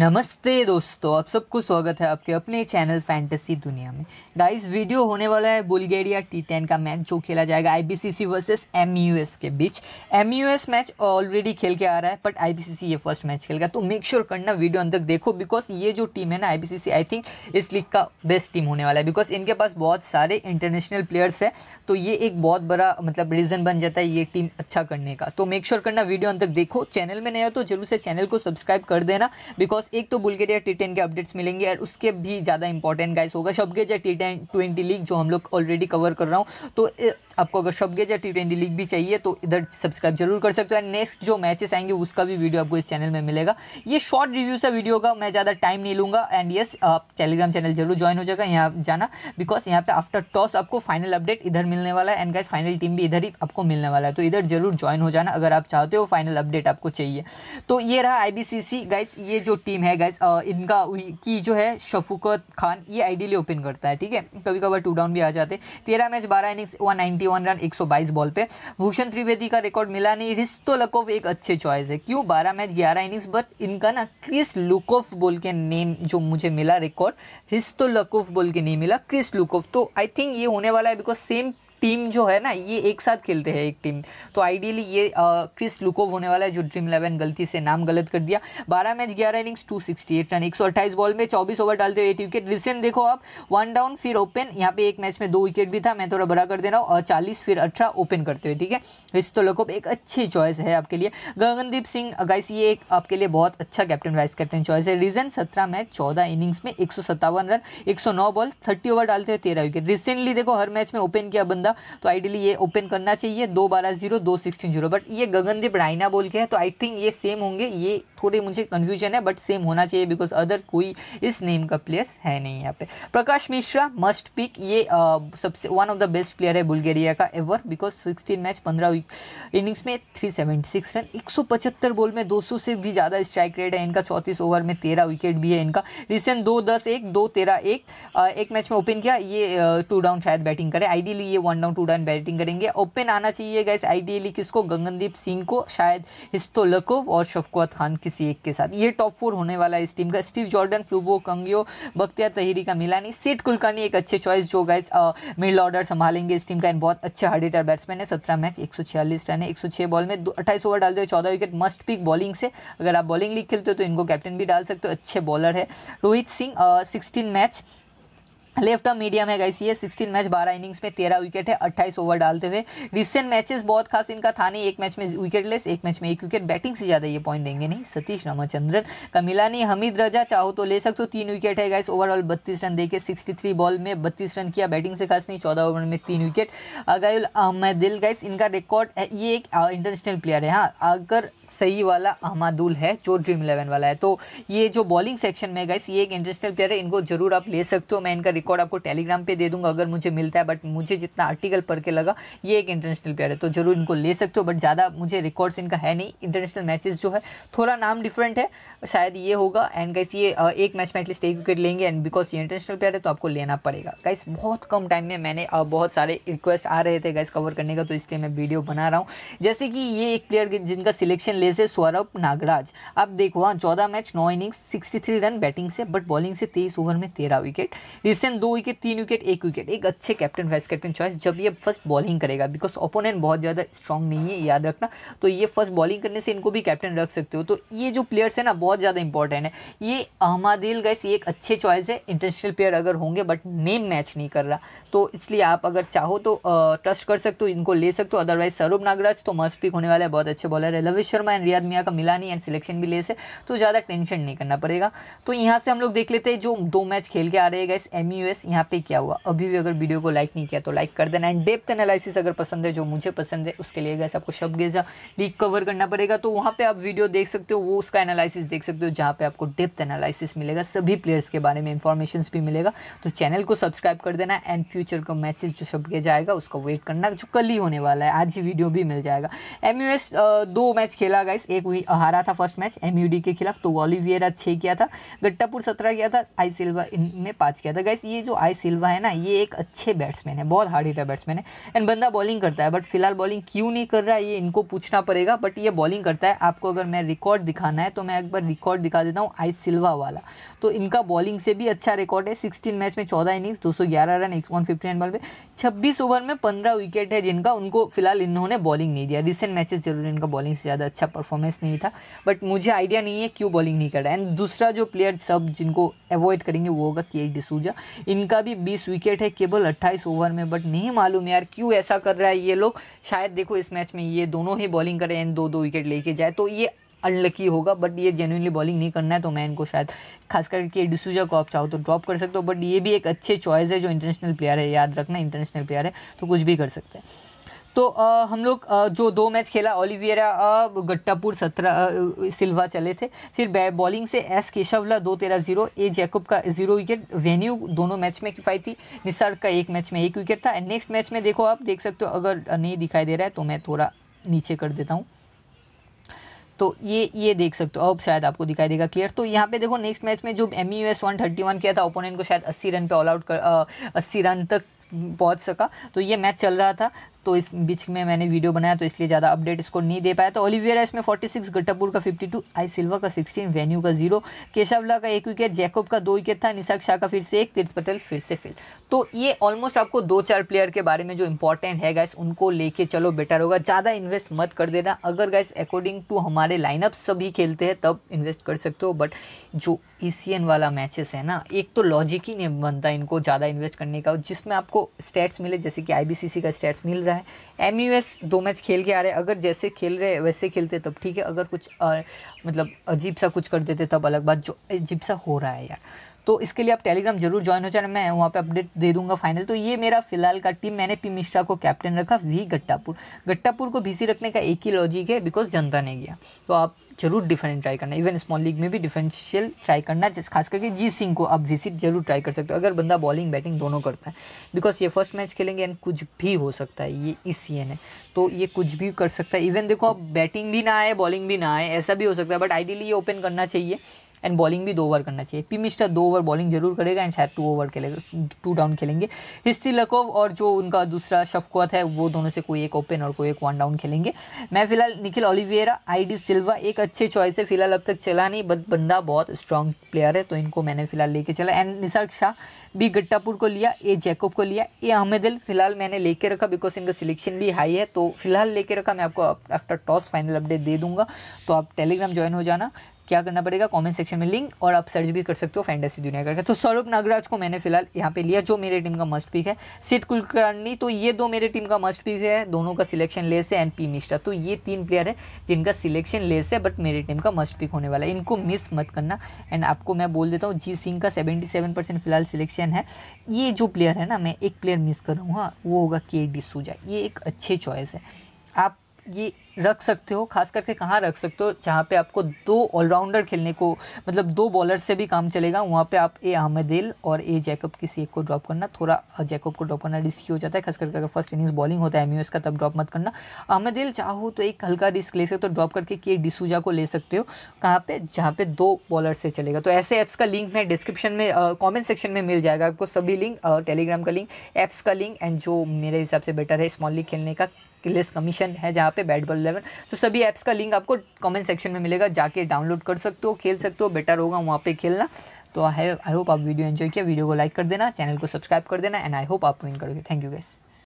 नमस्ते दोस्तों आप सबको स्वागत है आपके अपने चैनल फैंटेसी दुनिया में गाइस वीडियो होने वाला है बुल्गेरिया टी टेन का मैच जो खेला जाएगा आईबीसीसी वर्सेस एमयूएस के बीच एमयूएस मैच ऑलरेडी खेल के आ रहा है बट आईबीसीसी ये फर्स्ट मैच खेलेगा तो मेक श्योर sure करना वीडियो अंत तक देखो बिकॉज ये जो टीम है ना आई आई थिंक इस लीग का बेस्ट टीम होने वाला है बिकॉज इनके पास बहुत सारे इंटरनेशनल प्लेयर्स है तो ये एक बहुत बड़ा मतलब रीज़न बन जाता है ये टीम अच्छा करने का तो मेक श्योर sure करना वीडियो अंत तक देखो चैनल में नया तो जरूर से चैनल को सब्सक्राइब कर देना बिकॉज एक तो बुलगेट या टी टेन के अपडेट्स मिलेंगे और उसके भी ज़्यादा इंपॉर्टेंट गाइस होगा शबगेज या टी टेन ट्वेंटी लीग जो हम लोग ऑलरेडी कवर कर रहा हूँ तो आपको अगर शबगेज या टी ट्वेंटी लीग भी चाहिए तो इधर सब्सक्राइब जरूर कर सकते हो एंड नेक्स्ट जो मैचेस आएंगे उसका भी वीडियो आपको इस चैनल में मिलेगा ये शॉर्ट रिव्यू सा वीडियो का मैं ज़्यादा टाइम नहीं लूँगा एंड येस आप टेलीग्राम चैनल जरूर ज्वाइन हो जाएगा यहाँ जाना बिकॉज यहाँ पे आफ्टर टॉस आपको फाइनल अपडेट इधर मिलने वाला है एंड गाइज फाइनल टीम भी इधर ही आपको मिलने वाला है तो इधर जरूर ज्वाइन हो जाना अगर आप चाहते हो फाइनल अपडेट आपको चाहिए तो ये रहा आई गाइस ये जो टीम टीम है गैस uh, इनका की जो है शफुकत खान ये आइडियली ओपन करता है ठीक है कभी कभार टू डाउन भी आ जाते तेरह मैच बारह innings one ninety one run एक सौ बाईस बॉल पे भूषण त्रिवेदी का रिकॉर्ड मिला नहीं रिश्तो लकोव एक अच्छे चॉइस है क्यों बारह मैच ग्यारह इनिंग्स बट इनका ना क्रिस लुकोफ बोल के नेम जो मुझे मिला रिकॉर्ड रिश्तो लकोफ बोल के नहीं मिला क्रिस लुकोफ तो आई थिंक ये होने वाला है बिकॉज सेम टीम जो है ना ये एक साथ खेलते हैं एक टीम तो आइडियली ये क्रिस लुकोव होने वाला है जो ड्रीम इलेवन गलती से नाम गलत कर दिया बारह मैच ग्यारह innings two sixty eight run एक सौ अट्ठाईस बॉल में चौबीस ओवर डालते हुए एट विकेट रिसेंट देखो आप वन डाउन फिर ओपन यहाँ पे एक मैच में दो विकेट भी था मैं थोड़ा बड़ा कर दे रहा हूँ और चालीस फिर अठारह ओपन करते हुए ठीक है तो लकोप एक अच्छी चॉइस है आपके लिए गगनदीप सिंह गाइस ये एक आपके लिए बहुत अच्छा कैप्टन वाइस कैप्टन चॉइस है रिजन सत्रह मैच चौदह इनिंग्स में एक रन एक बॉल थर्टी ओवर डालते हुए तेरह विकेट रिसेंटली देखो हर मैच में ओपन किया बंदा था तो आइडियली ये ओपन करना चाहिए दो बारह जीरो दो सिक्सटीन जीरो बट ये गगनदीप राइना बोल के है तो आई थिंक ये सेम होंगे ये थोड़ी मुझे कन्फ्यूजन है बट सेम होना चाहिए बिकॉज अदर कोई इस नेम का प्लेयर्स है नहीं यहाँ पे प्रकाश मिश्रा मस्ट पिक ये सबसे one of the best player है बुल्गेरिया का एवर बिकॉज सिक्सटीन मैच पंद्रह इनिंग्स में थ्री सेवेंटी सिक्स रन एक सौ पचहत्तर बॉल में दो सौ से भी ज़्यादा स्ट्राइक रेट है इनका चौंतीस ओवर में तेरह विकेट भी है इनका रिसेंट दो दस एक दो तेरह एक एक मैच में ओपन किया ये टू डाउन शायद बैटिंग करें आइडियली ये one down two down batting करेंगे ओपन आना चाहिए गैस आइडियली किसको गंगनदीप सिंह को शायद हिस्तोलकोव और शफकुआत खान किस किसी एक के साथ ये टॉप फोर होने वाला है इस टीम का स्टीव जॉर्डन फ्लूबो कंगियो बख्तियार तहरी का मिलानी सेठ कुलकर्णी एक अच्छे चॉइस जो गाइस मिडल ऑर्डर संभालेंगे इस टीम का एंड बहुत अच्छा हार्डेटर बैट्समैन है सत्रह मैच एक रन है एक बॉल में अट्ठाईस ओवर डाल दो चौदह विकेट मस्ट पिक बॉलिंग से अगर आप बॉलिंग लीग खेलते हो तो इनको कैप्टन भी डाल सकते हो अच्छे बॉलर है Rohit Singh sixteen match left of medium है गाइस ये 16 मैच 12 इनिंग्स में 13 विकेट है 28 ओवर डालते हुए रिसेंट मैचेस बहुत खास इनका था नहीं एक मैच में विकेटलेस एक मैच में एक विकेट बैटिंग से ज़्यादा ये पॉइंट देंगे नहीं सतीश रामचंद्रन कमिलानी हमीद रजा चाहो तो ले सकते हो तीन विकेट है गाइस ओवरऑल बत्तीस रन देखे सिक्सटी बॉल में बत्तीस रन किया बैटिंग से खास नहीं चौदह ओवर में तीन विकेट अगायुल अहमदिल गाइस इनका रिकॉर्ड ये एक इंटरनेशनल प्लेयर है हाँ अगर सही वाला अहमदुल है जो ड्रीम इलेवन वाला है तो ये जो बॉलिंग सेक्शन में गाइस ये एक इंटरनेशनल प्लेयर है इनको जरूर आप ले सकते हो मैं इनका रिकॉर्ड आपको टेलीग्राम पे दे दूंगा अगर मुझे मिलता है बट मुझे जितना आर्टिकल पढ़ के लगा ये एक इंटरनेशनल प्लेयर है तो जरूर इनको ले सकते हो बट ज़्यादा मुझे रिकॉर्ड्स इनका है नहीं इंटरनेशनल मैचेस जो है थोड़ा नाम डिफरेंट है शायद ये होगा एंड गाइस ये एक मैच में एटलीस्ट एक विकेट लेंगे एंड बिकॉज ये इंटरनेशनल प्लेयर है तो आपको लेना पड़ेगा गाइस बहुत कम टाइम में मैंने बहुत सारे रिक्वेस्ट आ रहे थे गाइस कवर करने का तो इसलिए मैं वीडियो बना रहा हूँ जैसे कि ये एक प्लेयर जिनका सिलेक्शन ले से सौरभ नागराज अब देखो हाँ चौदह मैच नौ इनिंग्स सिक्सटी रन बैटिंग से बट बॉलिंग से तेईस ओवर में तेरह विकेट रिसेंट कैप्टन दो विकेट तीन विकेट एक विकेट एक अच्छे कैप्टन वाइस कैप्टन चॉइस जब ये फर्स्ट बॉलिंग करेगा बिकॉज ओपोनेंट बहुत ज़्यादा स्ट्रॉन्ग नहीं है याद रखना तो ये फर्स्ट बॉलिंग करने से इनको भी कैप्टन रख सकते हो तो ये जो प्लेयर्स है ना बहुत ज़्यादा इंपॉर्टेंट है ये अहमादिल गैस ये एक अच्छे चॉइस है इंटरनेशनल प्लेयर अगर होंगे बट नेम मैच नहीं कर रहा तो इसलिए आप अगर चाहो तो ट्रस्ट कर सकते हो इनको ले सकते हो अदरवाइज सौरभ नागराज तो मस्ट पिक होने वाला है बहुत अच्छे बॉलर है लविश शर्मा एंड रियाद मियाँ का मिला नहीं एंड सिलेक्शन भी ले से तो ज़्यादा टेंशन नहीं करना पड़ेगा तो यहाँ से हम लोग देख लेते हैं जो दो मैच खेल के आ रहे हैं गैस एम कंटिन्यूस यहाँ पे क्या हुआ अभी भी अगर वीडियो को लाइक नहीं किया तो लाइक कर देना एंड डेप्थ एनालिसिस अगर पसंद है जो मुझे पसंद है उसके लिए गैस आपको शब्द गेजा लीक कवर करना पड़ेगा तो वहाँ पे आप वीडियो देख सकते हो वो उसका एनालिसिस देख सकते हो जहाँ पे आपको डेप्थ एनालिसिस मिलेगा सभी प्लेयर्स के बारे में इंफॉर्मेशन भी मिलेगा तो चैनल को सब्सक्राइब कर देना एंड फ्यूचर का मैचेज जो शब्द गेजा आएगा उसका वेट करना जो कल ही होने वाला है आज ही वीडियो भी मिल जाएगा एम दो मैच खेला गाइस एक हारा था फर्स्ट मैच एम के खिलाफ तो वॉलीवियरा छः किया था गट्टापुर सत्रह किया था आई सिल्वा ने पाँच किया था गाइस ये जो आई सिल्वा है ना ये एक अच्छे बैट्समैन है बहुत हार्ड हिटर बैट्समैन है एंड बंदा बॉलिंग करता है बट फिलहाल बॉलिंग क्यों नहीं कर रहा है ये इनको पूछना पड़ेगा बट ये बॉलिंग करता है आपको अगर मैं रिकॉर्ड दिखाना है तो मैं एक बार रिकॉर्ड दिखा देता हूँ आई सिल्वा वाला तो इनका बॉलिंग से भी अच्छा रिकॉर्ड है सिक्सटीन मैच में चौदह इनिंग्स दो रन एक वन फिफ्टी बॉल पर छब्बीस ओवर में पंद्रह विकेट है जिनका उनको फिलहाल इन्होंने बॉलिंग नहीं दिया रिसेंट मैचेस जरूर इनका बॉलिंग से ज़्यादा अच्छा परफॉर्मेंस नहीं था बट मुझे आइडिया नहीं है क्यों बॉलिंग नहीं कर रहा है एंड दूसरा जो प्लेयर सब जिनको अवॉइड करेंगे वो होगा के डिसूजा इनका भी बीस विकेट है केवल अट्ठाईस ओवर में बट नहीं मालूम यार क्यों ऐसा कर रहा है ये लोग शायद देखो इस मैच में ये दोनों ही बॉलिंग करें इन दो दो विकेट लेके जाए तो ये अनलकी होगा बट ये जेन्यूनली बॉलिंग नहीं करना है तो मैं इनको शायद खास करके डिसूजा को आप चाहो तो ड्रॉप कर सकते हो बट ये भी एक अच्छे चॉइस है जो इंटरनेशनल प्लेयर है याद रखना इंटरनेशनल प्लेयर है तो कुछ भी कर सकते हैं तो आ, हम लोग जो दो मैच खेला ओलिवियरा गट्टापुर सत्रह सिल्वा चले थे फिर बॉलिंग से एस केशवला दो तेरह जीरो ए जैकब का जीरो विकेट वेन्यू दोनों मैच में किफ़ायती निसार का एक मैच में एक विकेट था एंड नेक्स्ट मैच में देखो आप देख सकते हो अगर नहीं दिखाई दे रहा है तो मैं थोड़ा नीचे कर देता हूँ तो ये ये देख सकते हो अब शायद आपको दिखाई देगा क्लियर तो यहाँ पे देखो नेक्स्ट मैच में जो M U S one thirty one किया था ओपोनेंट को शायद अस्सी रन पे ऑल आउट कर अस्सी रन तक पहुँच सका तो ये मैच चल रहा था तो इस बीच में मैंने वीडियो बनाया तो इसलिए ज़्यादा अपडेट इसको नहीं दे पाया तो ओलिवियरा इसमें 46 गट्टापुर का 52 आई सिल्वा का 16 वेन्यू का जीरो केशवला का एक विकेट जैकब का दो विकेट था निशाक शाह का फिर से एक तीर्थ पटेल फिर से फिल तो ये ऑलमोस्ट आपको दो चार प्लेयर के बारे में जो इंपॉर्टेंट है गैस उनको लेके चलो बेटर होगा ज़्यादा इन्वेस्ट मत कर देना अगर गैस अकॉर्डिंग टू हमारे लाइनअप सभी खेलते हैं तब इन्वेस्ट कर सकते हो बट जो ई e वाला मैचेस है ना एक तो लॉजिक ही नहीं बनता इनको ज़्यादा इन्वेस्ट करने का जिसमें आपको स्टेट्स मिले जैसे कि आई का स्टेट्स मिल रहा रहा है एम यू एस दो मैच खेल के आ रहे हैं अगर जैसे खेल रहे वैसे खेलते तब ठीक है अगर कुछ आ, मतलब अजीब सा कुछ कर देते तब अलग बात जो अजीब सा हो रहा है यार तो इसके लिए आप टेलीग्राम जरूर ज्वाइन हो जाए मैं वहाँ पे अपडेट दे दूंगा फाइनल तो ये मेरा फिलहाल का टीम मैंने पी मिश्रा को कैप्टन रखा वी गट्टापुर गट्टापुर को बीसी रखने का एक ही लॉजिक है बिकॉज जनता ने किया तो आप जरूर डिफेंस ट्राई करना इवन स्मॉल लीग में भी डिफेंशियल ट्राई करना जिस खास करके जी सिंह को आप विजिट जरूर ट्राई कर सकते हो अगर बंदा बॉलिंग बैटिंग दोनों करता है बिकॉज ये फर्स्ट मैच खेलेंगे एंड कुछ भी हो सकता है ये इस सीएन है तो ये कुछ भी कर सकता है इवन देखो आप बैटिंग भी ना आए बॉलिंग भी ना आए ऐसा भी हो सकता है बट आइडियली ये ओपन करना चाहिए एंड बॉलिंग भी दो ओवर करना चाहिए पी मिस्टर दो ओवर बॉलिंग जरूर करेगा एंड शायद टू ओवर खेलेगा टू डाउन खेलेंगे हिस्सी लकोव और जो उनका दूसरा शफकोत है वो दोनों से कोई एक ओपन और कोई एक वन डाउन खेलेंगे मैं फिलहाल Nikhil Oliveira I D Silva एक अच्छे चॉइस है फिलहाल अब तक चला नहीं बट बंदा बहुत स्ट्रॉन्ग प्लेयर है तो इनको मैंने फिलहाल लेके चला एंड निसर्ग शाह भी गट्टापुर को लिया ए जैकब को लिया ए अहमदिल फिलहाल मैंने लेके रखा बिकॉज इनका सिलेक्शन भी हाई है तो फिलहाल लेके रखा मैं आपको आफ्टर टॉस फाइनल अपडेट दे दूंगा तो आप टेलीग्राम ज्वाइन हो जाना क्या करना पड़ेगा कमेंट सेक्शन में लिंक और आप सर्च भी कर सकते हो फैंटेसी दुनिया करके तो सौरभ नागराज को मैंने फिलहाल यहाँ पे लिया जो मेरे टीम का मस्ट पिक है सिट कुलकर्णी तो ये दो मेरे टीम का मस्ट पिक है दोनों का सिलेक्शन लेस है एंड पी मिश्रा तो ये तीन प्लेयर है जिनका सिलेक्शन लेस है बट मेरी टीम का मस्ट पिक होने वाला है इनको मिस मत करना एंड आपको मैं बोल देता हूँ जी सिंह का सेवेंटी सेवन परसेंट फिलहाल सिलेक्शन है ये जो प्लेयर है ना मैं एक प्लेयर मिस कर रहा हूँ हाँ वो होगा के डी सूजा ये एक अच्छे चॉइस है आप ये रख सकते हो खास करके कहाँ रख सकते हो जहाँ पे आपको दो ऑलराउंडर खेलने को मतलब दो बॉलर से भी काम चलेगा वहाँ पे आप ए अहमदेल और ए जैकब किसी एक को ड्रॉप करना थोड़ा जैकब को ड्रॉप करना रिस्की हो जाता है खास करके अगर फर्स्ट इनिंग्स बॉलिंग होता है एम का तब ड्रॉप मत करना अहमदेल चाहो तो एक हल्का रिस्क ले सकते हो ड्रॉप करके के डिसूजा को ले सकते हो कहाँ पर जहाँ पर दो बॉलर से चलेगा तो ऐसे ऐप्स का लिंक मैं डिस्क्रिप्शन में कॉमेंट सेक्शन में मिल जाएगा आपको सभी लिंक टेलीग्राम का लिंक ऐप्स का लिंक एंड जो मेरे हिसाब से बेटर है स्मॉल लीग खेलने का किलेस कमीशन है जहाँ पे बैट बॉल इलेवन तो सभी ऐप्स का लिंक आपको कमेंट सेक्शन में मिलेगा जाके डाउनलोड कर सकते हो खेल सकते हो बेटर होगा वहाँ पे खेलना तो आई होप आप वीडियो एंजॉय किया वीडियो को लाइक कर देना चैनल को सब्सक्राइब कर देना एंड आई होप आप विन करोगे थैंक यू गैस